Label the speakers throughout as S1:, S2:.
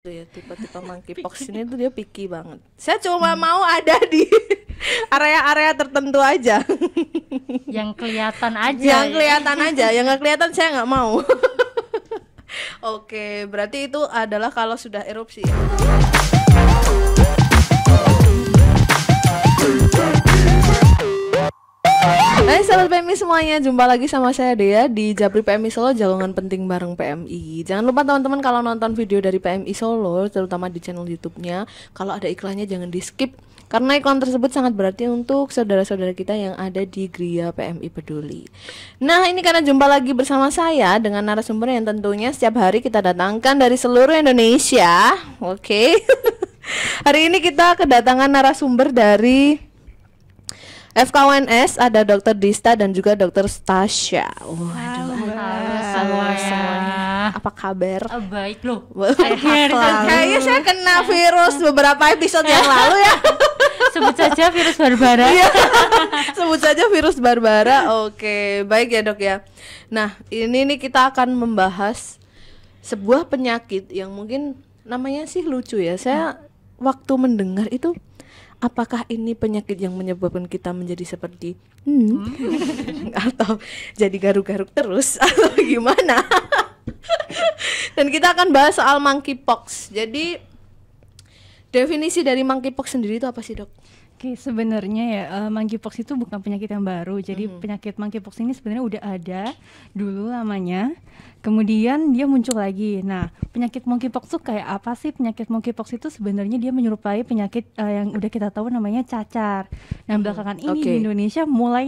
S1: tuh ya tipe-tipe monkeypox ini tuh dia picky banget. Saya cuma hmm. mau ada di area-area tertentu aja. Yang kelihatan aja. Yang kelihatan aja, yang nggak kelihatan saya nggak mau. Oke, berarti itu adalah kalau sudah erupsi. Ya. Hai sahabat PMI semuanya, jumpa lagi sama saya Dea di Japri PMI Solo Jalungan Penting Bareng PMI. Jangan lupa teman-teman kalau nonton video dari PMI Solo, terutama di channel YouTube-nya, kalau ada iklannya jangan di skip karena iklan tersebut sangat berarti untuk saudara-saudara kita yang ada di Gria PMI Peduli. Nah ini karena jumpa lagi bersama saya dengan narasumber yang tentunya setiap hari kita datangkan dari seluruh Indonesia. Oke. Okay. Hari ini kita kedatangan narasumber dari FKWNS ada Dokter Dista dan juga Dokter Stasia. Waduh.
S2: Halo, halo, halo Apa kabar? Oh, baik loh. Kayaknya saya
S1: kena virus beberapa episode yang lalu ya. Sebut saja virus Barbara. Iya. Sebut saja virus Barbara. Oke, baik ya dok ya. Nah ini nih kita akan membahas sebuah penyakit yang mungkin namanya sih lucu ya. Saya waktu mendengar itu apakah ini penyakit yang menyebabkan kita menjadi seperti
S2: hmm, hmm.
S1: atau jadi garuk-garuk terus atau gimana? Dan kita akan bahas soal monkeypox.
S3: Jadi definisi dari monkeypox sendiri itu apa sih, Dok? Oke, sebenarnya ya uh, monkeypox itu bukan penyakit yang baru. Jadi mm -hmm. penyakit monkeypox ini sebenarnya udah ada dulu lamanya. Kemudian dia muncul lagi. Nah, penyakit monkeypox itu kayak apa sih? Penyakit monkeypox itu sebenarnya dia menyerupai penyakit uh, yang udah kita tahu namanya cacar. Nah, mhm. belakangan mm -hmm. ini okay. di Indonesia mulai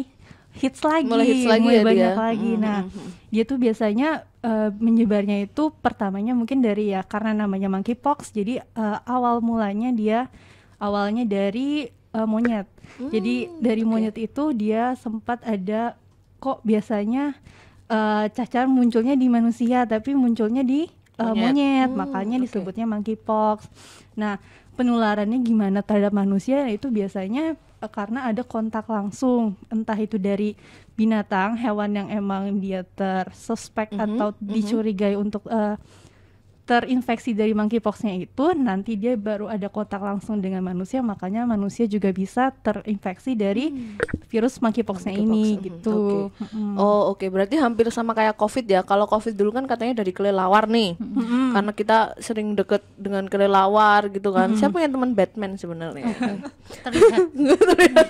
S3: hits lagi, mulai hits lagi mulai ya banyak dia. lagi. Mm -hmm. Nah, mhm, mhm. dia tuh biasanya uh, menyebarnya itu pertamanya mungkin dari ya karena namanya monkeypox. Jadi uh, awal mulanya dia awalnya dari uh, monyet. Hmm, Jadi dari okay. monyet itu dia sempat ada kok biasanya uh, cacar munculnya di manusia tapi munculnya di uh, monyet, Hmm, makanya okay. disebutnya monkeypox. Nah, penularannya gimana terhadap manusia nah, itu biasanya karena ada kontak langsung entah itu dari binatang, hewan yang emang dia tersuspek mm -hmm, atau mm-hmm. dicurigai mm -hmm. untuk uh, terinfeksi dari monkeypoxnya itu nanti dia baru ada kontak langsung dengan manusia makanya manusia juga bisa terinfeksi dari hmm. virus monkeypoxnya monkey ini hmm. gitu. Okay. Hmm. Oh oke okay. berarti hampir sama
S1: kayak covid ya kalau covid dulu kan katanya dari kelelawar nih hmm. karena kita sering deket dengan kelelawar gitu kan. Hmm. Saya punya teman Batman sebenarnya. Okay. Terlihat.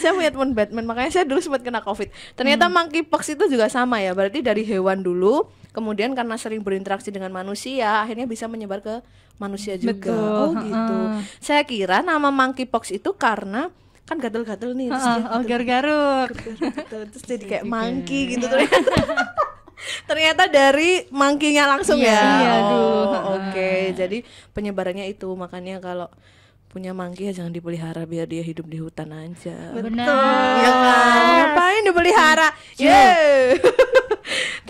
S1: saya punya teman Batman makanya saya dulu sempat kena covid. Ternyata hmm. monkeypox itu juga sama ya berarti dari hewan dulu kemudian karena sering berinteraksi dengan manusia Ya, akhirnya bisa menyebar ke manusia juga Betul. oh gitu uh. saya kira nama monkeypox itu karena kan gatel-gatel nih terus uh, oh, garuk-garuk terus jadi kayak iya. monkey gitu ternyata ternyata dari monkeynya langsung iya, ya. Iya, oh, oke. Okay. Jadi penyebarannya itu makanya kalau punya mangki ya jangan dipelihara biar dia hidup di hutan aja. Benar. Ya kan? Ngapain dipelihara? Yeah. yeah.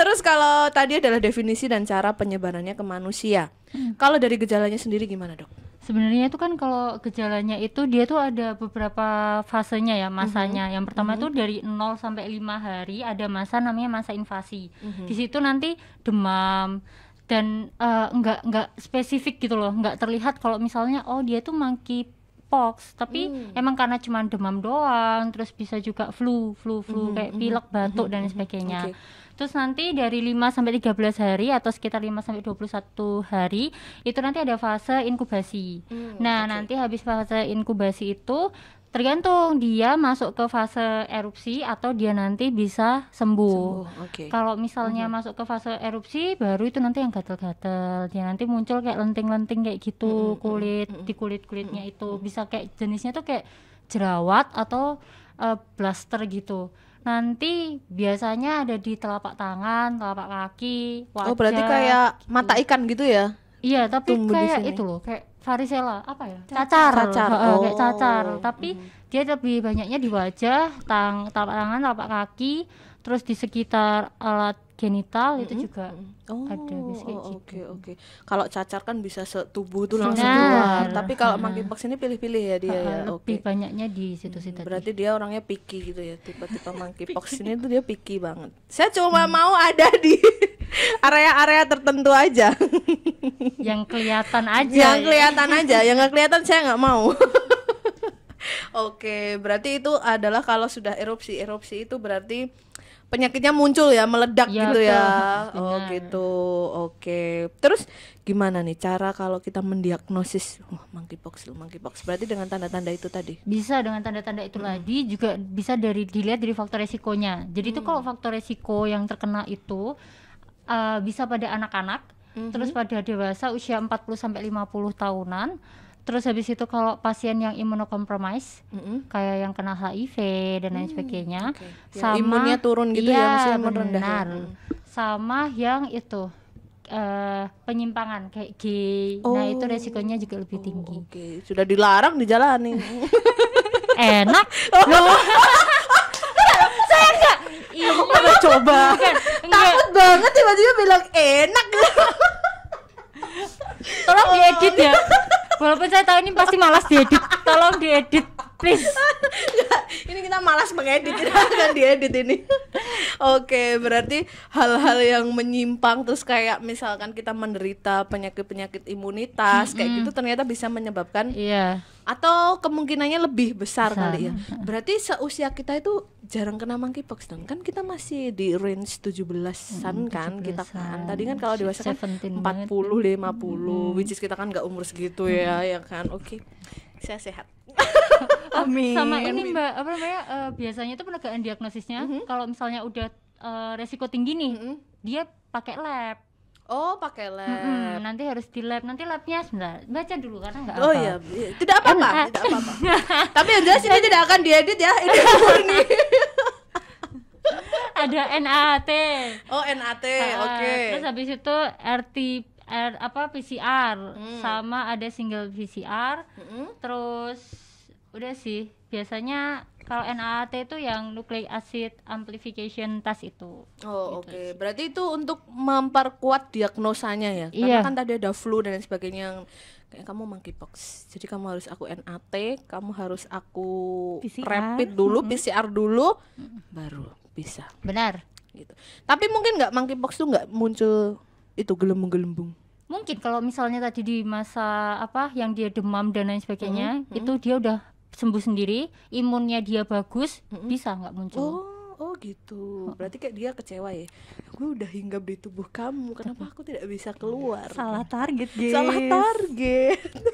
S1: Terus kalau tadi adalah definisi dan cara penyebarannya ke manusia. Hmm. Kalau dari gejalanya
S2: sendiri gimana, Dok? Sebenarnya itu kan kalau gejalanya itu dia tuh ada beberapa fasenya ya masanya. Mm -hmm. Yang pertama mm -hmm. itu dari 0 sampai 5 hari ada masa namanya masa invasi. Mm -hmm. Di situ nanti demam, dan uh, eh, enggak nggak spesifik gitu loh enggak terlihat kalau misalnya oh dia tuh monkey pox tapi hmm. emang karena cuma demam doang terus bisa juga flu flu flu hmm. kayak hmm, pilek hmm. batuk hmm. dan hmm, sebagainya okay. Terus nanti dari 5 sampai 13 hari atau sekitar 5 sampai 21 hari itu nanti ada fase inkubasi. Hmm, nah, okay. nanti habis fase inkubasi itu Tergantung dia masuk ke fase erupsi atau dia nanti bisa sembuh. sembuh okay. Kalau misalnya mm masuk ke fase erupsi, baru itu nanti yang gatel-gatel. Dia nanti muncul kayak lenting-lenting kayak gitu mm-hmm. kulit mm-hmm. di kulit kulitnya mm-hmm. itu mhm. bisa kayak jenisnya tuh kayak jerawat atau uh, blaster gitu. Nanti biasanya ada di telapak tangan, telapak kaki, wajah. Oh berarti kayak gitu.
S1: mata ikan gitu ya? Iya, tapi Tunggu kayak itu loh,
S2: kayak varicella apa ya cacar cacar oh. kayak cacar tapi mm -hmm. dia lebih banyaknya di wajah tang telapak tangan telapak kaki terus di sekitar alat genital mm -hmm. itu juga oh, ada biasanya oh, oke okay, gitu. oke
S1: okay. kalau cacar kan bisa setubuh tuh langsung keluar tapi kalau nah. monkeypox ini pilih-pilih ya dia ya lebih
S2: okay. banyaknya di situ-situ
S1: berarti dia orangnya picky gitu ya tipe-tipe monkeypox ini tuh dia picky banget saya cuma hmm. mau ada di area-area tertentu aja
S2: yang kelihatan aja yang ya. kelihatan aja yang nggak
S1: kelihatan saya nggak mau
S2: Oke, berarti
S1: itu adalah kalau sudah erupsi. Erupsi itu berarti penyakitnya muncul ya, meledak ya, gitu ya. Oh, Benar. Oh, gitu. Oke. Terus gimana nih cara kalau kita mendiagnosis oh,
S2: monkeypox, monkeypox? Berarti dengan tanda-tanda itu tadi. Bisa dengan tanda-tanda itu hmm. juga bisa dari dilihat dari faktor resikonya. Jadi hmm. itu kalau faktor resiko yang terkena itu uh, bisa pada anak-anak Mm-hmm. Terus pada dewasa usia 40 sampai 50 tahunan. Terus habis itu kalau pasien yang imunokompromis mm-hmm. kayak yang kena HIV dan lain mm, sebagainya okay. sama yang imunnya turun gitu ya, iya, ya maksudnya imun rendah. Ya. Benar. Ya. Sama yang itu uh, penyimpangan kayak G. Oh. Nah, itu oh. resikonya juga lebih Oh, tinggi. okay.
S1: sudah dilarang di jalan nih. Enak. Oh. Saya enggak. Iya, coba. Bukan, enggak. Takut
S2: banget tiba-tiba bilang enak tolong diedit ya walaupun saya tahu ini pasti malas diedit tolong diedit please
S1: ini kita malas mengedit kan akan diedit ini oke berarti hal-hal yang menyimpang terus kayak misalkan kita menderita penyakit penyakit imunitas kayak gitu ternyata bisa menyebabkan iya atau kemungkinannya lebih besar, besar kali ya berarti seusia kita itu jarang kena monkeypox dong kan kita masih di range 17-an hmm, kan kita kan tadi kan kalau dewasa kan 40 banget. 50 hmm. which is kita kan nggak umur segitu ya ya kan oke okay. saya sehat
S2: Amin. Sama ini Mbak, apa namanya? Uh, biasanya itu penegakan diagnosisnya mm -hmm. kalau misalnya udah uh, resiko tinggi nih, mm -hmm. dia pakai lab. Oh, pakai lab. Mm -hmm. Nanti harus di lab. Nanti labnya sebentar. Baca dulu karena enggak apa. Oh iya, iya, tidak apa-apa, tidak
S1: apa-apa. Tapi yang jelas ini tidak akan diedit ya, ini murni. Ada NAT. Oh,
S2: NAT. Oke. Okay. Terus habis itu RT R, apa PCR hmm. sama ada single PCR. Hmm. Terus udah sih biasanya kalau NAAT itu yang nucleic acid amplification test itu. Oh, gitu oke. Okay. Berarti
S1: itu untuk memperkuat diagnosanya ya. Karena iya. kan tadi ada flu dan sebagainya yang kayak kamu monkeypox. Jadi kamu harus aku NAT, kamu harus aku PCR. rapid dulu, mm -hmm. PCR dulu mm -hmm. baru bisa. Benar. Gitu. Tapi mungkin nggak monkeypox tuh nggak muncul itu gelembung-gelembung
S2: mungkin kalau misalnya tadi di masa apa yang dia demam dan lain sebagainya mm hmm. itu dia udah sembuh sendiri, imunnya dia bagus, mm -hmm. bisa nggak muncul. Oh.
S1: Oh gitu, berarti kayak dia kecewa ya. Gue udah hinggap di tubuh kamu, kenapa aku tidak bisa keluar? Salah target, guys. Salah
S2: target.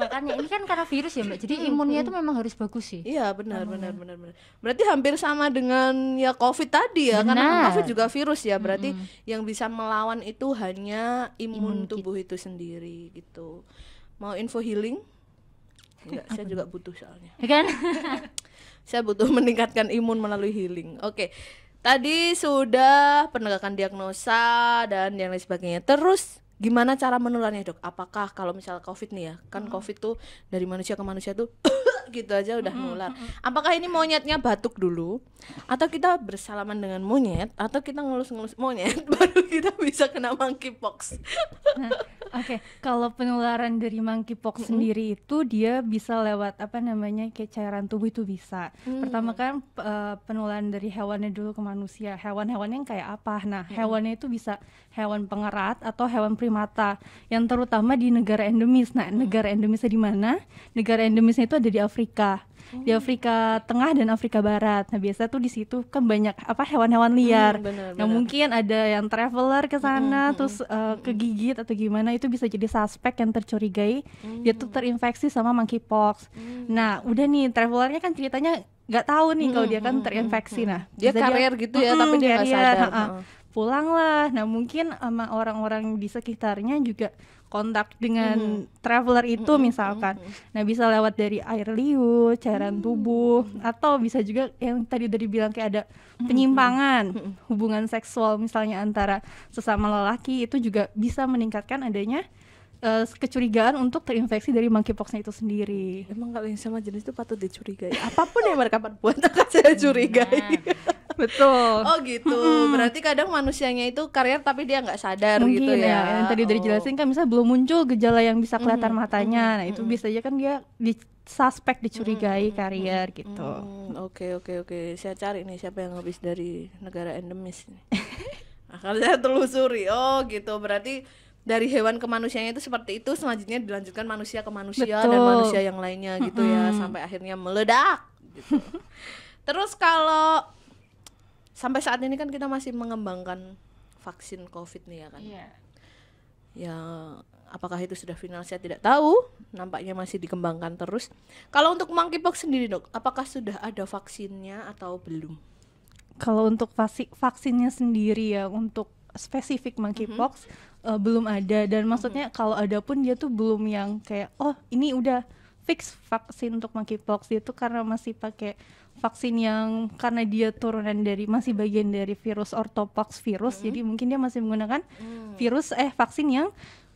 S2: makanya ini kan karena virus ya mbak jadi imunnya itu memang harus bagus sih iya
S1: benar benar benar benar berarti hampir sama dengan ya covid tadi ya benar. karena covid juga virus ya berarti hmm. yang bisa melawan itu hanya imun, imun tubuh kita. itu sendiri gitu mau info healing Enggak, saya juga butuh soalnya. Ya kan? saya butuh meningkatkan imun melalui healing. Oke. Tadi sudah penegakan diagnosa dan yang lain sebagainya. Terus gimana cara menularnya, Dok? Apakah kalau misalnya COVID nih ya, kan hmm. COVID tuh dari manusia ke manusia tuh gitu aja udah mm nular. Apakah ini monyetnya batuk dulu atau kita bersalaman dengan monyet atau kita ngelus-ngelus monyet baru kita bisa kena monkeypox.
S3: nah, Oke, okay. kalau penularan dari monkeypox mm -hmm. sendiri itu dia bisa lewat apa namanya kayak cairan tubuh itu bisa. Mm. Pertama kan eh, penularan dari hewannya dulu ke manusia. hewan hewan yang kayak apa? Nah, hewannya itu bisa hewan pengerat atau hewan primata yang terutama di negara endemis. Nah, mm. negara endemisnya di mana? Negara endemisnya itu ada di Afrika Afrika di oh. Afrika Tengah dan Afrika Barat. Nah biasa tuh di situ kan banyak apa hewan-hewan liar. Hmm, bener, nah bener. mungkin ada yang traveler ke hmm, sana hmm, terus uh, hmm. Eh, kegigit atau gimana itu bisa jadi suspek yang tercurigai hmm. dia tuh hmm. terinfeksi sama monkeypox. Hmm. Nah udah nih travelernya kan ceritanya nggak tahu nih hmm, kalau dia kan terinfeksi. Hmm, nah dia karir dia, gitu ya hmm, tapi dia nggak sadar. uh. Pulanglah. Nah mungkin sama orang-orang di sekitarnya juga kontak dengan mm-hmm. traveler itu mm-hmm. misalkan. Mm-hmm. Nah, bisa lewat dari air liu, cairan mm-hmm. tubuh atau bisa juga yang tadi udah dibilang kayak ada penyimpangan mm-hmm. hubungan seksual misalnya antara sesama lelaki itu juga bisa meningkatkan adanya uh, kecurigaan untuk terinfeksi dari monkeypoxnya itu sendiri. Emang kalau yang sama jenis itu patut dicurigai. Apapun yang mereka perbuat
S1: akan saya curigai betul oh gitu hmm. berarti kadang
S3: manusianya itu karier tapi dia nggak sadar Mungkin gitu ya, ya. yang tadi udah oh. kan misalnya belum muncul gejala yang bisa kelihatan hmm. matanya nah itu hmm. biasanya kan dia di suspek dicurigai hmm, karier
S1: gitu. Oke oke oke, saya cari nih siapa yang habis dari negara endemis nih. Akan saya telusuri. Oh gitu, berarti dari hewan ke manusianya itu seperti itu, selanjutnya dilanjutkan manusia ke manusia Betul. dan manusia yang lainnya gitu hmm. ya sampai akhirnya meledak. Gitu. Terus kalau sampai saat ini kan kita masih mengembangkan vaksin COVID nih ya kan. Iya. Ya apakah itu sudah final saya tidak tahu, nampaknya masih dikembangkan terus. Kalau untuk monkeypox sendiri Dok, apakah sudah ada vaksinnya atau belum?
S3: Kalau untuk vaksinnya sendiri ya untuk spesifik monkeypox mm -hmm. uh, belum ada dan mhm. maksudnya mm -hmm. kalau ada pun dia tuh belum yang kayak oh ini udah fix vaksin untuk monkeypox itu karena masih pakai vaksin yang karena dia turunan dari masih bagian dari virus ortopox virus hmm. jadi mungkin dia masih menggunakan hmm. virus eh vaksin yang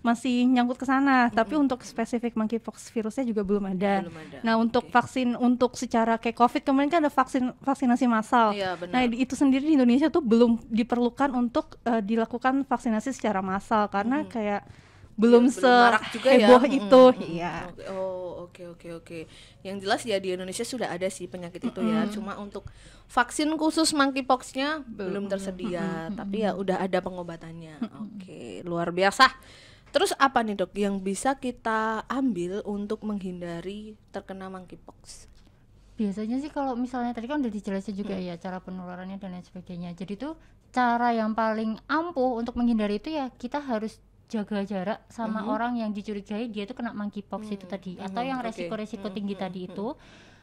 S3: masih nyangkut ke sana hmm. tapi untuk spesifik monkeypox virusnya juga belum ada. Iya, belum ada. Nah, untuk okay. vaksin untuk secara kayak Covid kemarin kan ada vaksin vaksinasi massal. Ya, Nah, itu sendiri di Indonesia tuh belum diperlukan untuk uh, dilakukan vaksinasi secara massal karena hmm. kayak belum ya, juga ya. itu hmm, iya
S1: oh oke okay, oke okay, oke okay. yang jelas ya di Indonesia sudah ada sih penyakit itu ya cuma untuk vaksin khusus monkeypoxnya belum tersedia hmm. tapi ya udah ada pengobatannya oke okay, luar biasa Terus apa nih dok yang bisa kita ambil untuk menghindari terkena monkeypox?
S2: Biasanya sih kalau misalnya tadi kan udah dijelasin juga hmm. ya cara penularannya dan lain sebagainya. Jadi tuh cara yang paling ampuh untuk menghindari itu ya kita harus jaga jarak sama mm -hmm. orang yang dicurigai dia itu kena monkeypox mm -hmm. itu tadi atau mm -hmm. yang resiko-resiko okay. tinggi mm -hmm. tadi hmm. itu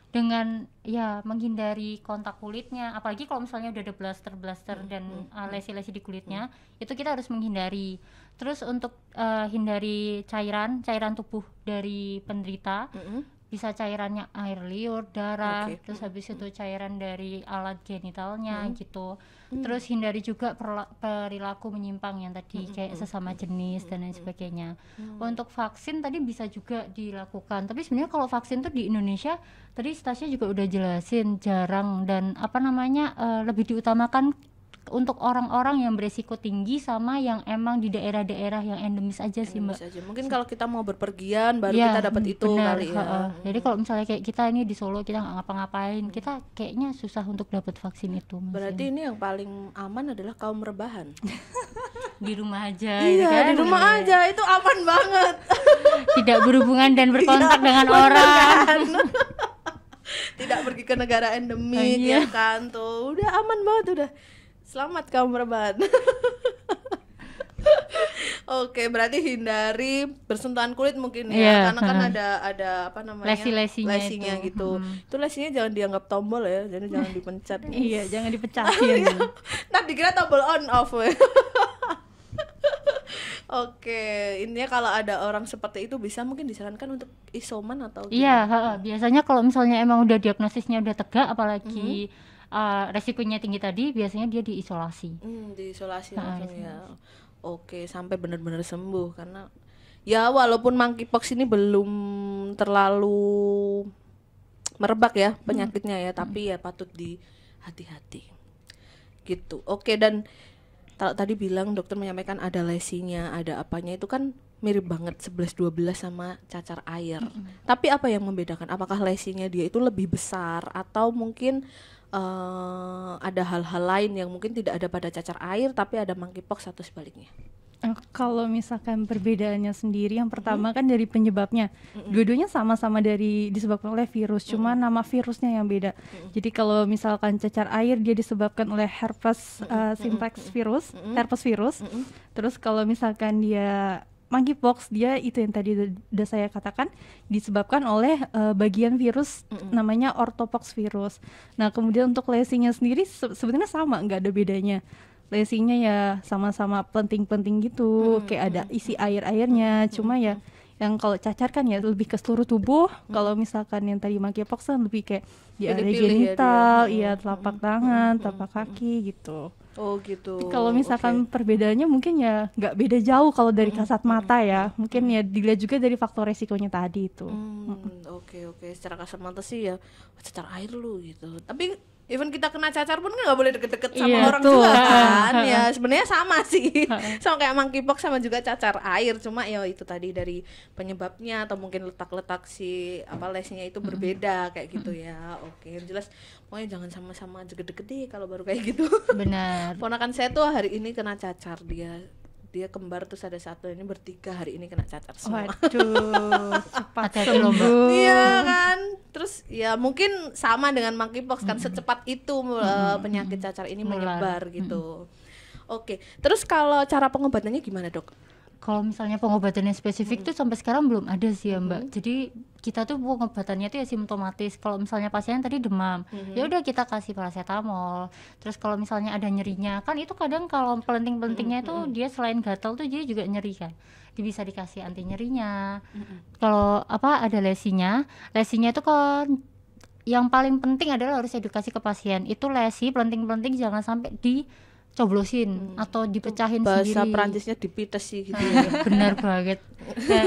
S2: dengan ya menghindari kontak kulitnya apalagi kalau misalnya udah ada blaster blaster mm -hmm. dan hmm, uh, hmm. lesi-lesi mm -hmm. di kulitnya mm -hmm. itu kita harus menghindari terus untuk uh, hindari cairan cairan tubuh dari penderita mm -hmm bisa cairannya air liur darah okay. terus habis itu cairan dari alat genitalnya hmm. gitu hmm. terus hindari juga perilaku menyimpang yang tadi hmm. kayak hmm. sesama jenis hmm. dan lain hmm. sebagainya hmm. untuk vaksin tadi bisa juga dilakukan tapi sebenarnya kalau vaksin tuh di Indonesia tadi stasinya juga udah jelasin jarang dan apa namanya uh, lebih diutamakan untuk orang-orang yang beresiko tinggi sama yang emang di daerah-daerah yang endemis aja sih mbak. Aja. Mungkin kalau kita mau berpergian baru ya, kita dapat itu kali ya. Uh, Jadi kalau misalnya kayak kita ini di Solo kita nggak ngapa-ngapain, kita kayaknya susah untuk dapat vaksin itu. Berarti
S1: ini yang paling aman adalah kaum rebahan.
S2: di rumah aja. Iya gitu kan? di rumah ya. aja itu aman banget. Tidak berhubungan dan berkontak dengan orang.
S1: Tidak pergi ke negara endemik iya. ya kan tuh udah aman banget udah. Selamat kamu merebat Oke, berarti hindari bersentuhan kulit mungkin ya, yeah, karena kan ada ada apa namanya lesi-lesinya, lesinya itu. gitu. Hmm. Itu lesinya jangan dianggap tombol ya, jadi jangan dipencet. iya, jangan dipecahin. Iya. nah, dikira tombol on off. Oke, intinya kalau ada orang seperti itu bisa mungkin disarankan untuk isoman atau Iya,
S2: yeah, biasanya kalau misalnya emang udah diagnosisnya udah tegak apalagi mm -hmm uh, resikonya tinggi tadi biasanya dia diisolasi.
S1: Hmm, diisolasi nah, langsung ya. Oke, sampai benar-benar sembuh karena
S2: ya walaupun
S1: monkeypox ini belum terlalu merebak ya hmm. penyakitnya ya, hmm. tapi ya patut di hati-hati. Gitu. Oke, dan kalau tadi bilang dokter menyampaikan ada lesinya, ada apanya itu kan mirip banget 11 12 sama cacar air. Mm -hmm. Tapi apa yang membedakan? Apakah lesinya dia itu lebih besar atau mungkin uh, ada hal-hal lain yang mungkin tidak ada pada cacar air tapi ada monkeypox atau sebaliknya?
S3: Eh, kalau misalkan perbedaannya sendiri, yang pertama hmm. kan dari penyebabnya, hmm. dua-duanya sama-sama dari disebabkan oleh virus, hmm. cuma nama virusnya yang beda. Hmm. Jadi kalau misalkan cacar air dia disebabkan oleh herpes uh, simplex virus, herpes virus. Terus kalau misalkan dia monkeypox dia itu yang tadi udah, saya katakan disebabkan oleh uh, bagian virus mm -hmm. namanya orthopox virus. Nah kemudian untuk lesinya sendiri se sebenarnya sama nggak ada bedanya. Lesinya ya sama-sama penting-penting gitu, mm -hmm. kayak ada isi air-airnya, mm -hmm. cuma ya. Mm -hmm yang kalau cacar kan ya lebih ke seluruh tubuh hmm. kalau misalkan yang tadi monkeypox kan lebih kayak di ya, area genital iya ya, telapak hmm. tangan hmm. telapak hmm. kaki gitu
S1: oh gitu kalau misalkan
S3: okay. perbedaannya mungkin ya nggak beda jauh kalau dari hmm. kasat mata ya mungkin ya dilihat juga dari faktor resikonya tadi itu oke hmm. oke
S1: okay, okay. secara kasat mata sih ya cacar air lu gitu tapi even kita kena cacar pun kan nggak boleh deket-deket sama yeah, orang tuh. juga kan ya sebenarnya sama sih sama kayak monkeypox sama juga cacar air cuma ya itu tadi dari penyebabnya atau mungkin letak-letak si apa lesnya itu berbeda kayak gitu ya oke okay. jelas pokoknya jangan sama-sama deket-deket deh kalau baru kayak gitu
S2: benar
S1: ponakan saya tuh hari ini kena cacar dia dia kembar terus ada satu ini bertiga hari ini kena cacat semua.
S2: Waduh, cepat
S1: sembuh. Iya kan? Terus ya mungkin sama dengan monkeypox kan secepat itu eh, penyakit cacar ini menyebar gitu. Oke, okay.
S2: terus kalau cara pengobatannya gimana, Dok? kalau misalnya pengobatan yang spesifik hmm. tuh sampai sekarang belum ada sih ya Mbak. Hmm. Jadi kita tuh pengobatannya tuh ya simptomatis. Kalau misalnya pasien tadi demam, hmm. ya udah kita kasih paracetamol. Terus kalau misalnya ada nyerinya, kan itu kadang kalau pelenting-pelentingnya hmm, itu hmm. dia selain gatal tuh dia juga nyeri kan. Dia bisa dikasih anti nyerinya. Hmm. Kalau apa ada lesinya, lesinya itu kan yang paling penting adalah harus edukasi ke pasien. Itu lesi, pelenting-pelenting jangan sampai di coblosin hmm. atau dipecahin bahasa sendiri. Bahasa Perancisnya
S1: dipitesi gitu. ya. benar
S2: banget. Nah,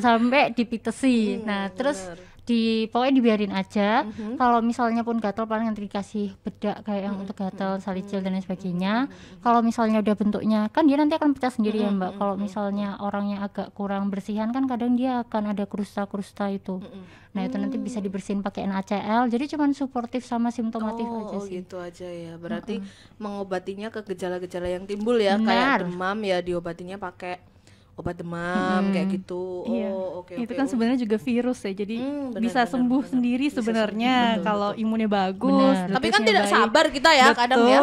S2: sampai dipitesi. Hmm, nah, terus bener di pokoknya dibiarin aja. Mm-hmm. Kalau misalnya pun gatal paling nanti dikasih bedak kayak yang mm-hmm. untuk gatal salicil dan lain mm-hmm. sebagainya. Mm-hmm. Kalau misalnya udah bentuknya kan dia nanti akan pecah sendiri mm-hmm. ya, Mbak. Mm-hmm. Kalau misalnya mm-hmm. orangnya agak kurang bersihan kan kadang dia akan ada krusta-krusta itu. Mm-hmm. Nah, itu nanti bisa dibersihin pakai ACL. Jadi cuman suportif sama simptomatif oh, aja
S1: sih. Oh, gitu aja ya. Berarti mm-hmm. mengobatinya ke gejala-gejala yang timbul ya, Benar. kayak demam ya diobatinya pakai obat demam hmm. kayak
S3: gitu. Iya. Oh, oke. Okay, itu kan sebenarnya juga virus ya. Jadi hmm, bener, bisa bener, sembuh bener. sendiri sebenarnya kalau imunnya bagus. Bener. Tapi kan tidak baik. sabar kita ya betul. kadang ya.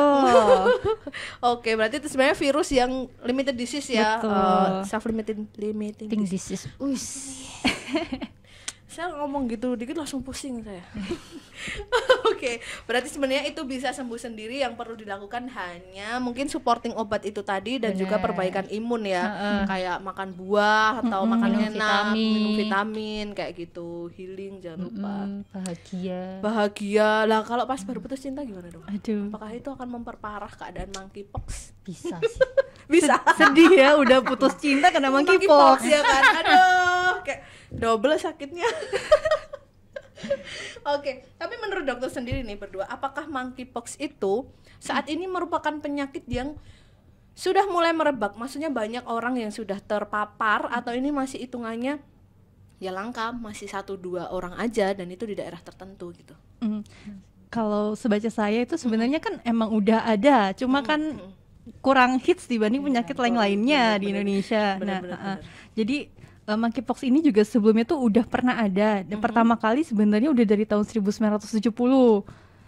S1: oke, berarti itu sebenarnya virus yang limited disease ya. Betul. Uh, eh, self limited limiting disease. disease. saya ngomong gitu dikit langsung pusing saya. Oke, okay. berarti sebenarnya itu bisa sembuh sendiri yang perlu dilakukan hanya mungkin supporting obat itu tadi dan Bener. juga perbaikan imun ya. Uh -uh. Kayak makan buah atau uh -uh, makan minum enak, vitamin. minum vitamin kayak gitu. Healing jangan lupa.
S2: Uh lupa. bahagia. Bahagia.
S1: Lah kalau pas baru putus cinta gimana dong?
S2: Aduh. Apakah
S1: itu akan memperparah keadaan monkeypox? Bisa sih bisa sedih ya udah putus cinta kena monkeypox ya kan aduh kayak double sakitnya Oke, okay. tapi menurut dokter sendiri nih berdua, apakah monkeypox itu saat ini merupakan penyakit yang sudah mulai merebak? Maksudnya banyak orang yang sudah terpapar atau ini masih hitungannya ya langka, masih satu dua orang aja dan itu di daerah tertentu gitu.
S3: Mm. Kalau sebaca saya itu sebenarnya kan emang udah ada, cuma mm. kan mhm kurang hits dibanding iya, penyakit lain lainnya bener, di Indonesia. Bener, nah, bener, uh, jadi uh, monkeypox ini juga sebelumnya tuh udah pernah ada. Dan mm -hmm. pertama kali sebenarnya udah dari tahun 1970.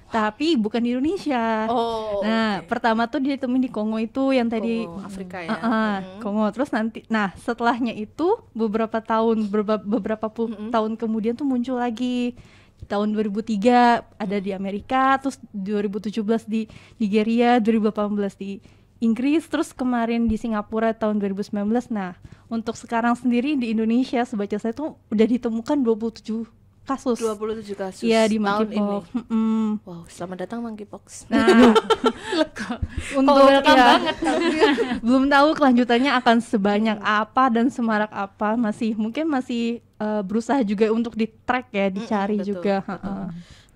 S3: Tapi bukan di Indonesia. Oh, nah, okay. pertama tuh ditemuin di Kongo itu yang tadi Kongo, Afrika ya. Uh, uh, mm. Kongo. Terus nanti nah, setelahnya itu beberapa tahun beberapa mm -hmm. tahun kemudian tuh muncul lagi tahun 2003 ada di Amerika, terus 2017 di Nigeria, 2018 di Inggris terus kemarin di Singapura tahun 2019 nah untuk sekarang sendiri di Indonesia sebaca saya tuh udah ditemukan 27 kasus 27 kasus iya di tahun ini mm -mm. wow
S1: selamat datang monkeypox nah
S3: untuk ya, banget kan. belum tahu kelanjutannya akan sebanyak apa dan semarak apa masih mungkin masih uh, berusaha juga untuk di track ya dicari mm, betul, juga betul.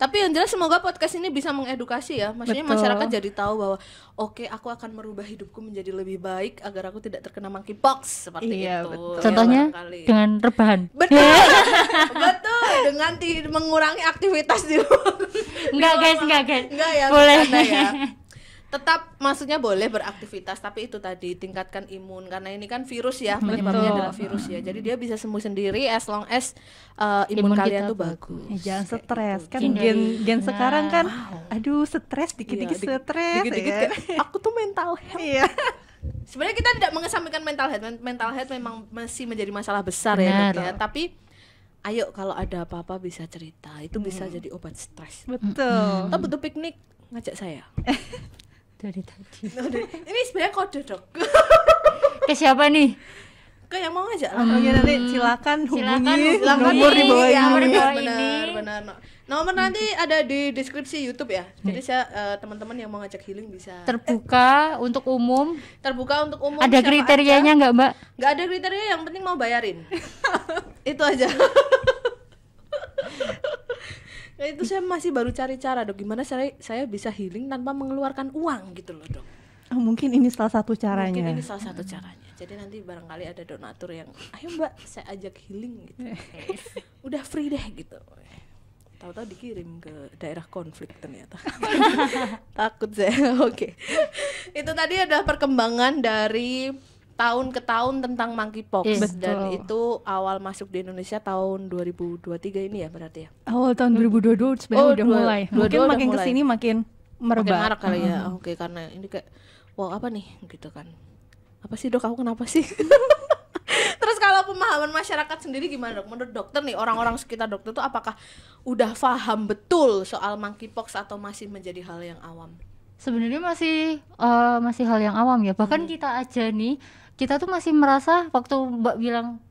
S3: Tapi yang jelas
S1: semoga podcast ini bisa mengedukasi ya. Maksudnya Betul. masyarakat jadi tahu bahwa oke okay, aku akan merubah hidupku menjadi lebih baik agar aku tidak terkena monkeypox seperti iya, itu. Betul. Iya, Contohnya ya,
S2: dengan rebahan. Betul.
S1: betul. Dengan mengurangi aktivitas di luar. Enggak guys, enggak guys. Enggak ya. Boleh. Ya. tetap maksudnya boleh beraktivitas tapi itu tadi tingkatkan imun karena ini kan virus ya penyebabnya adalah virus ya jadi dia bisa sembuh sendiri as long as uh, imun, imun kalian tuh
S3: bagus ya, jangan stres gitu. kan Gini. gen gen nah. sekarang kan aduh stres dikit-dikit iya, ya, stres dikit-dikit ya.
S1: aku tuh mental health iya sebenarnya kita tidak mengesampingkan mental health mental health memang masih menjadi masalah besar ya dok ya tapi ayo kalau ada apa-apa bisa cerita itu hmm. bisa jadi obat stres betul hmm. atau butuh piknik ngajak saya dari tadi. ini sebenarnya kode dok. Ke siapa nih? Ke yang mau ngajak lah. Hmm. nanti silakan hubungi. Silakan nomor di bawah ya, ini. Benar, ini. No. Nomor nanti ada di deskripsi YouTube ya. Jadi hmm. saya uh, teman-teman yang mau ngajak healing bisa.
S2: Eh, terbuka untuk umum.
S1: Terbuka untuk umum. Ada kriterianya nggak mbak? Nggak ada kriteria. Yang penting mau bayarin. Itu aja. Ya, itu saya masih baru cari cara dok gimana saya saya bisa healing tanpa mengeluarkan uang gitu loh dok
S3: oh, mungkin ini salah satu caranya mungkin ini salah satu caranya
S1: jadi nanti barangkali ada donatur yang ayo mbak saya ajak healing gitu eh. udah free deh gitu tahu-tahu dikirim ke daerah konflik ternyata takut saya oke itu tadi adalah perkembangan dari tahun ke tahun tentang monkeypox yes. Iya. dan Betul. itu awal masuk di Indonesia tahun 2023 ini ya berarti ya.
S3: Awal tahun 2022 hmm. sebenarnya oh, udah dua, mulai. Dua, Mungkin dua makin ke sini makin merebak. Makin kali uh ya. Hmm. Oke,
S1: karena ini kayak wow apa nih gitu kan. Apa sih Dok, aku kenapa sih? Terus kalau pemahaman masyarakat sendiri gimana dok? Menurut dokter nih orang-orang sekitar dokter tuh apakah udah paham betul soal monkeypox atau masih menjadi hal yang awam?
S2: sebenarnya masih uh, masih hal yang awam ya bahkan hmm. kita aja nih kita tuh masih merasa waktu mbak bilang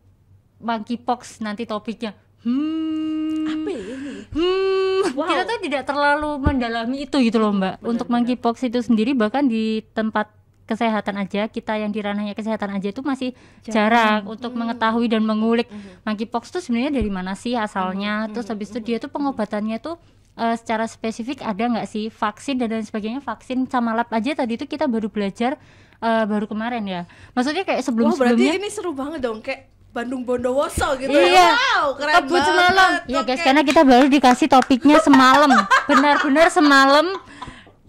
S2: monkeypox nanti topiknya hmm apa ya ini hmm wow. kita tuh tidak terlalu mendalami itu gitu loh mbak benar, untuk benar. monkeypox itu sendiri bahkan di tempat kesehatan aja kita yang di ranahnya kesehatan aja itu masih jarang, jarang untuk hmm. mengetahui dan mengulik hmm. monkeypox itu sebenarnya dari mana sih asalnya hmm. terus hmm. habis itu hmm. dia tuh pengobatannya tuh uh, secara spesifik ada nggak sih vaksin dan lain sebagainya vaksin sama lab aja tadi itu kita baru belajar uh, baru kemarin ya maksudnya kayak sebelum sebelumnya oh, berarti ini
S1: seru banget dong kayak Bandung Bondowoso gitu ya. iya. ya wow keren Kebut banget semalam ya guys karena
S2: kita baru dikasih topiknya semalam benar-benar semalam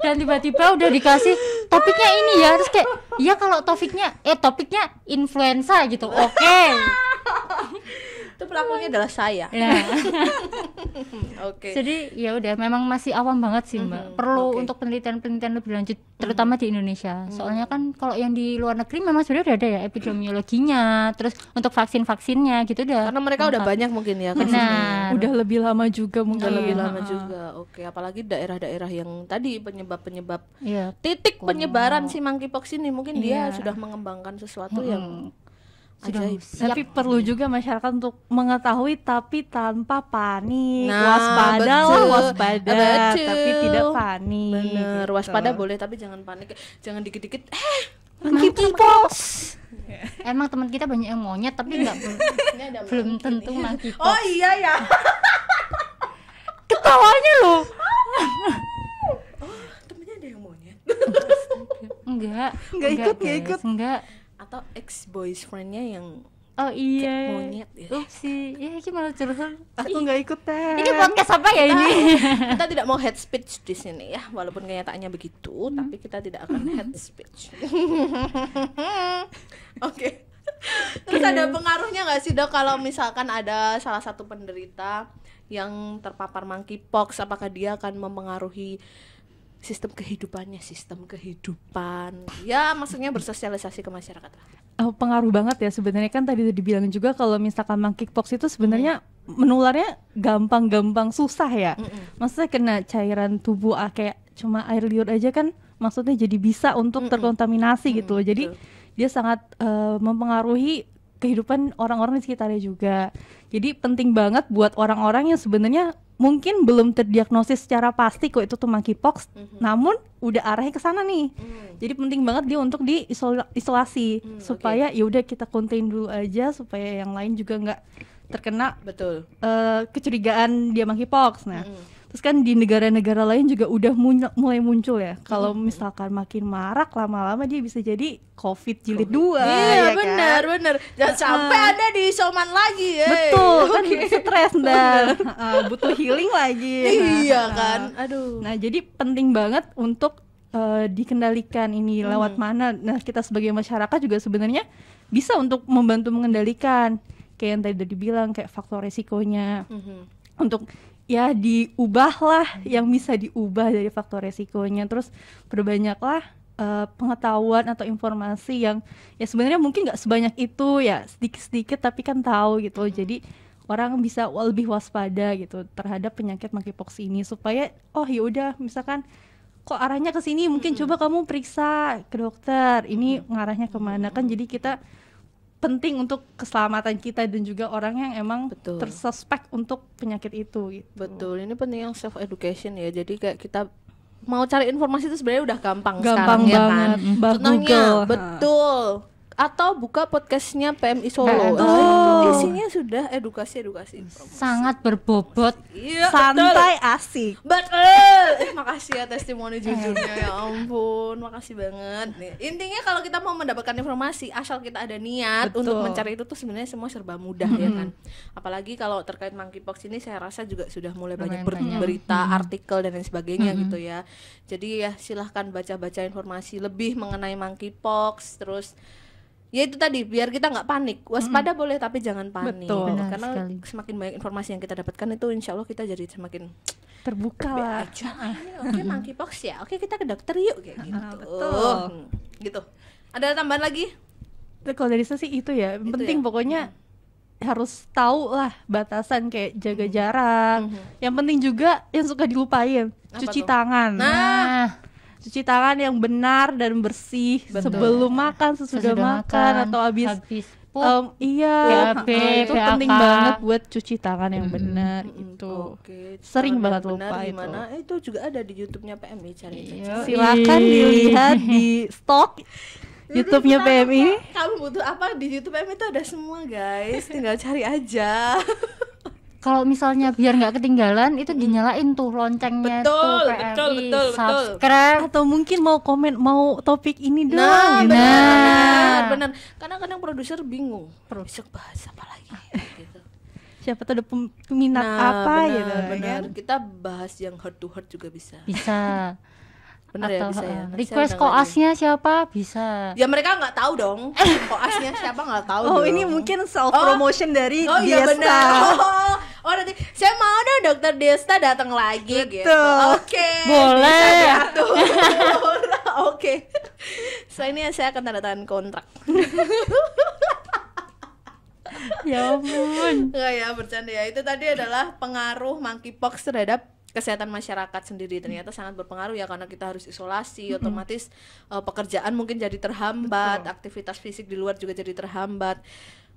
S2: dan tiba-tiba udah dikasih topiknya ini ya terus kayak ya kalau topiknya eh topiknya influenza gitu oke okay. itu pelakunya adalah saya ya.
S1: oke okay. jadi
S2: ya udah memang masih awam banget sih mbak mm -hmm. perlu okay. untuk penelitian-penelitian lebih lanjut mhm. terutama mm -hmm. di Indonesia mhm. soalnya kan kalau yang di luar negeri memang sudah ada ya epidemiologinya terus untuk vaksin vaksinnya gitu udah karena
S3: mereka udah banyak mungkin ya kan benar udah lebih lama juga mungkin udah lebih iya. lama
S1: juga oke okay. apalagi daerah-daerah yang tadi penyebab-penyebab yeah. titik penyebaran oh. si monkeypox ini mungkin yeah. dia iya. sudah mengembangkan sesuatu -hmm. yang ajaib. Siap. Tapi perlu iya.
S3: juga masyarakat untuk mengetahui tapi tanpa panik. Nah, waspada betul, lah, waspada betul. tapi tidak panik. Bener, waspada gitu. waspada boleh tapi jangan panik. Jangan dikit-dikit
S1: eh monkeypox.
S2: Emang teman kita banyak yang monyet tapi nggak belum tentu monkeypox. Oh iya ya. Ketawanya loh.
S1: oh, temennya ada yang monyet. enggak, enggak ikut, enggak ikut. Enggak atau ex boyfriendnya yang
S2: Oh iya. Monyet ya. Upsi.
S1: Oh, ya ini malah curhat. Aku nggak ikut
S2: teh. Ini podcast apa ya ini?
S1: Kita, tidak mau head speech di sini ya, walaupun kenyataannya begitu, hmm. tapi kita tidak akan head speech. Oke. Terus ada pengaruhnya nggak sih dok kalau misalkan ada salah satu penderita yang terpapar monkeypox, apakah dia akan mempengaruhi sistem kehidupannya sistem kehidupan ya maksudnya bersosialisasi ke masyarakat
S3: Oh, pengaruh banget ya sebenarnya kan tadi udah dibilang juga kalau misalkan kickbox itu sebenarnya hmm. menularnya gampang-gampang susah ya hmm. maksudnya kena cairan tubuh ah, kayak cuma air liur aja kan maksudnya jadi bisa untuk hmm. terkontaminasi hmm. gitu loh hmm, jadi hmm. dia sangat uh, mempengaruhi kehidupan orang-orang di sekitarnya juga. Jadi penting banget buat orang-orang yang sebenarnya mungkin belum terdiagnosis secara pasti kok itu tuh monkeypox, mm-hmm. namun udah arahnya ke sana nih. Mm. Jadi penting banget dia untuk diisolasi mm, supaya okay. ya udah kita contain dulu aja supaya yang lain juga nggak terkena betul uh, kecurigaan dia monkeypox. Nah, mm-hmm Terus kan di negara-negara lain juga udah mulai muncul ya. Kalau hmm. misalkan makin marak lama-lama dia bisa jadi COVID jilid dua. Iya ya benar kan?
S1: benar. Jangan uh, sampai ada di isoman lagi. ya. Betul hey. kan okay. stres dan uh, butuh healing lagi. Iya nah, kan.
S3: Aduh. Nah jadi penting banget untuk uh, dikendalikan ini hmm. lewat mana. Nah kita sebagai masyarakat juga sebenarnya bisa untuk membantu mengendalikan kayak yang tadi udah dibilang kayak faktor resikonya. Hmm untuk ya diubahlah yang bisa diubah dari faktor resikonya terus perbanyaklah uh, pengetahuan atau informasi yang ya sebenarnya mungkin nggak sebanyak itu ya sedikit-sedikit tapi kan tahu gitu jadi orang bisa lebih waspada gitu terhadap penyakit monkeypox ini supaya oh ya udah misalkan kok arahnya ke sini mungkin mm -hmm. coba kamu periksa ke dokter ini mm -hmm. ngarahnya kemana kan jadi kita penting untuk keselamatan kita dan juga orang yang emang betul. tersuspek untuk penyakit itu gitu. Betul. Ini penting yang self education ya. Jadi
S1: kayak kita mau cari informasi itu sebenarnya udah gampang, gampang sekarang banget. ya kan. Mbak betul atau buka podcastnya PMI Solo. Nah, itu. oh. Isinya sudah edukasi edukasi. Informasi.
S2: Sangat berbobot, iya, santai betul. asik. Betul. Eh,
S1: terima eh, kasih ya testimoni eh. jujurnya ya ampun, makasih banget. Nih. Intinya kalau kita mau mendapatkan informasi, asal kita ada niat betul. untuk mencari itu tuh sebenarnya semua serba mudah hmm. ya kan. Apalagi kalau terkait monkeypox ini saya rasa juga sudah mulai banyak, ber berita, hmm. artikel dan lain sebagainya hmm. gitu ya. Jadi ya silahkan baca-baca informasi lebih mengenai monkeypox terus ya itu tadi biar kita nggak panik waspada mm. boleh tapi jangan panik Betul. Gitu. Benar karena sekali. semakin banyak informasi yang kita dapatkan itu insya Allah kita jadi semakin
S3: terbuka lah aja.
S1: Ah. oke okay, monkeypox ya oke okay, kita ke dokter yuk kayak gitu ah, ah, hmm, Betul. Hmm. gitu ada
S3: tambahan lagi kalau dari saya sih itu ya itu penting ya? pokoknya hmm. harus tahu lah batasan kayak jaga hmm. jarak hmm. yang penting juga yang suka dilupain Apa cuci tuh? tangan nah, nah cuci tangan yang benar dan bersih Betul. sebelum makan sesudah, sesudah makan, makan atau habis, habis Um, iya, PAP, uh, oh, itu PAK. penting banget buat cuci tangan yang benar mm. itu. Okay, Sering banget lupa itu. Gimana?
S2: Eh, itu juga
S1: ada di YouTube-nya PMI cari. Iya. Silakan dilihat di stok YouTube-nya PMI. Kamu butuh apa di YouTube PMI itu ada semua, guys. Tinggal cari aja.
S2: kalau misalnya biar nggak ketinggalan itu dinyalain tuh loncengnya betul, tuh PMI, betul, betul, subscribe
S3: betul. atau mungkin mau komen mau topik ini dong nah, nah,
S1: benar, benar karena kadang produser bingung produser bahas apa lagi ah. gitu.
S3: siapa tuh ada peminat nah, apa gitu, ya gitu benar kan?
S1: kita bahas yang heart to heart juga bisa
S2: bisa
S3: benar ya, Atau, ya bisa ya. request koasnya siapa bisa? Ya
S1: mereka nggak tahu dong. koasnya siapa nggak tahu. Oh dong. ini mungkin self promotion
S3: oh. dari oh, iya benar
S1: Oh, oh nanti saya mau dong dokter Desta datang lagi gitu. Betul. gitu oke okay,
S3: boleh oke
S1: okay. so ini saya akan tanda tangan kontrak ya ampun Enggak oh, ya bercanda ya itu tadi adalah pengaruh monkeypox terhadap kesehatan masyarakat sendiri ternyata sangat berpengaruh ya karena kita harus isolasi -hmm. otomatis uh, pekerjaan mungkin jadi terhambat Betul. aktivitas fisik di luar juga jadi terhambat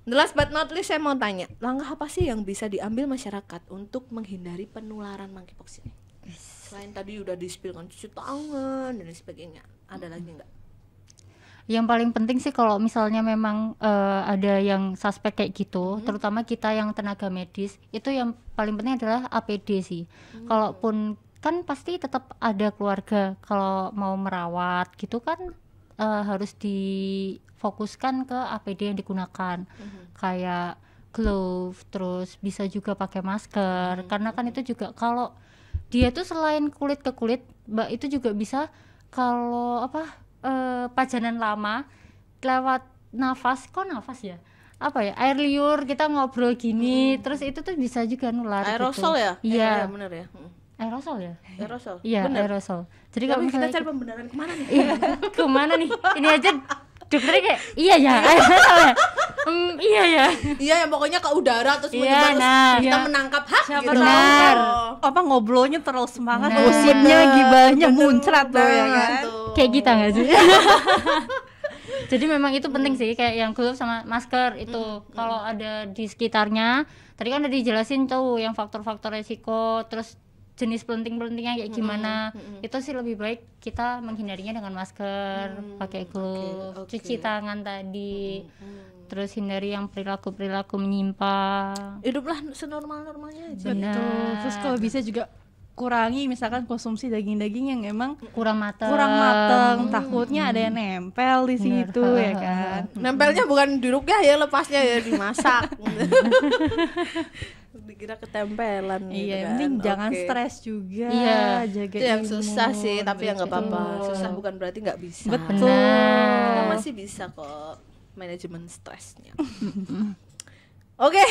S1: The last but not least saya mau tanya, langkah apa sih yang bisa diambil masyarakat untuk menghindari penularan monkeypox ini? Selain tadi udah dispilkan cuci tangan dan sebagainya, ada lagi nggak?
S2: yang paling penting sih kalau misalnya memang uh, ada yang suspek kayak gitu, hmm. terutama kita yang tenaga medis, itu yang paling penting adalah APD sih. Hmm. Kalaupun kan pasti tetap ada keluarga kalau mau merawat gitu kan uh, harus difokuskan ke APD yang digunakan mm-hmm. kayak glove terus bisa juga pakai masker mm-hmm. karena kan itu juga kalau dia tuh selain kulit ke kulit mbak itu juga bisa kalau apa uh, pajanan lama lewat nafas kok nafas ya apa ya air liur kita ngobrol gini hmm. terus itu tuh bisa juga nular gitu. aerosol gitu. ya iya ya, bener ya mm-hmm aerosol ya aerosol iya Bener. aerosol jadi kalau kita cari
S1: pembenaran kemana nih iya,
S2: kemana nih ini aja
S3: dokternya kayak iya ya iya. aerosol ya mm, iya ya iya yang pokoknya ke udara terus menyebar iya, terus nah, kita iya. menangkap hak Siapa gitu benar oh. apa ngobrolnya terlalu semangat nah. gosipnya gibahnya
S2: muncrat tuh ya kan kayak kita nggak sih jadi memang itu penting sih kayak yang glove sama masker itu hmm, hmm. kalau ada di sekitarnya tadi kan udah dijelasin tuh yang faktor-faktor resiko terus jenis pelenting pelentingnya kayak gimana mm-hmm. itu sih lebih baik kita menghindarinya dengan masker hmm pakai glove okay, okay. cuci tangan tadi mm-hmm. terus hindari yang perilaku perilaku menyimpang
S3: hiduplah senormal normalnya aja Benar. terus kalau bisa juga kurangi misalkan konsumsi daging-daging yang emang kurang matang kurang matang hmm. takutnya ada yang nempel di situ ya kan
S1: nempelnya bukan duduknya ya lepasnya ya dimasak
S3: dikira ketempelan iya gitu kan. mending jangan okay. stres juga iya jaga itu yang imun,
S1: susah sih tapi yang nggak apa-apa susah bukan berarti nggak bisa betul kita masih bisa kok manajemen stresnya Oke.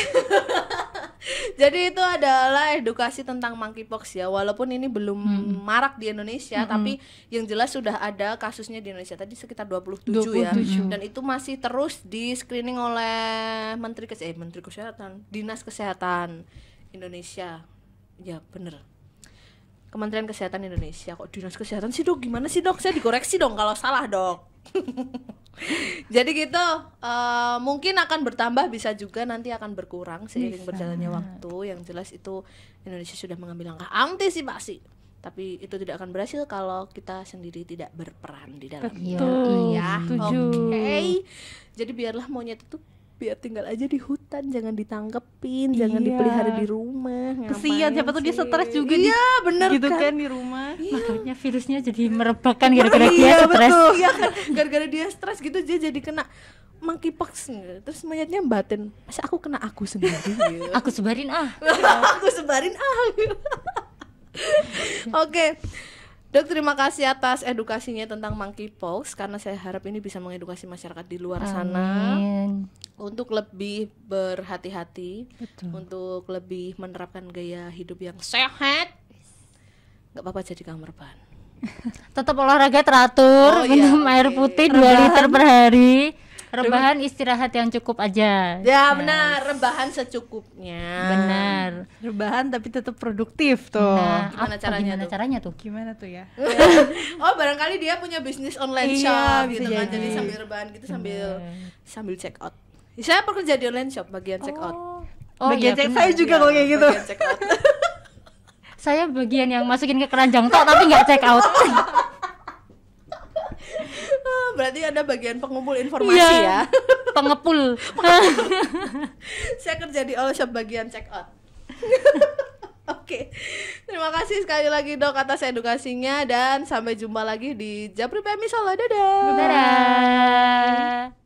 S1: Jadi itu adalah edukasi tentang monkeypox ya. Walaupun ini belum hmm. marak di Indonesia, hmm. tapi yang jelas sudah ada kasusnya di Indonesia. Tadi sekitar 27, 27. ya. Dan itu masih terus di screening oleh Menteri Kesehatan, eh, Menteri Kesehatan, Dinas Kesehatan Indonesia. Ya, bener. Kementerian Kesehatan Indonesia kok Dinas Kesehatan sih dok gimana sih dok saya dikoreksi dong kalau salah dok Jadi gitu, uh, mungkin akan bertambah bisa juga nanti akan berkurang seiring bisa. berjalannya waktu. Yang jelas itu Indonesia sudah mengambil langkah antisipasi. Tapi itu tidak akan berhasil kalau kita sendiri tidak berperan di dalamnya. Iya, oke. Okay. Jadi biarlah monyet itu biar tinggal aja di hutan jangan ditangkepin iya. jangan dipelihara di
S2: rumah
S1: kesian siapa tuh dia stres juga iya di, bener gitu kan, kan di
S2: rumah iya. makanya virusnya jadi merebakkan iya, gara-gara dia stres iya
S1: kan? gara-gara dia stres gitu dia jadi kena monkeypox terus mayatnya batin masa aku kena aku sendiri gitu. aku sebarin ah aku sebarin ah oke okay. Dok, terima kasih atas edukasinya tentang monkeypox karena saya harap ini bisa mengedukasi masyarakat di luar Amin. sana untuk lebih berhati-hati, untuk lebih menerapkan gaya hidup yang sehat. Gak apa-apa jadi kamar ban.
S2: Tetap olahraga teratur, oh, iya, minum iya, air putih dua 2 liter per hari rebahan istirahat yang cukup aja ya yes. benar rebahan secukupnya
S3: benar rebahan tapi tetap produktif tuh nah, gimana caranya gimana tuh? caranya tuh gimana tuh ya
S1: oh barangkali dia punya bisnis online iya, shop gitu kan. jadi. kan jadi sambil rebahan gitu sambil sambil check out saya bekerja di online shop bagian check out oh,
S2: oh bagian iya, check saya juga ya, kalau kayak gitu saya bagian yang masukin ke keranjang tok tapi nggak check out
S1: berarti ada bagian pengumpul iya. informasi yeah. ya.
S2: Pengepul.
S1: Saya kerja di all shop bagian check out. Oke, okay. terima kasih sekali lagi dok atas edukasinya dan sampai jumpa lagi di Japri Pemi Solo. Dadah. Dadah.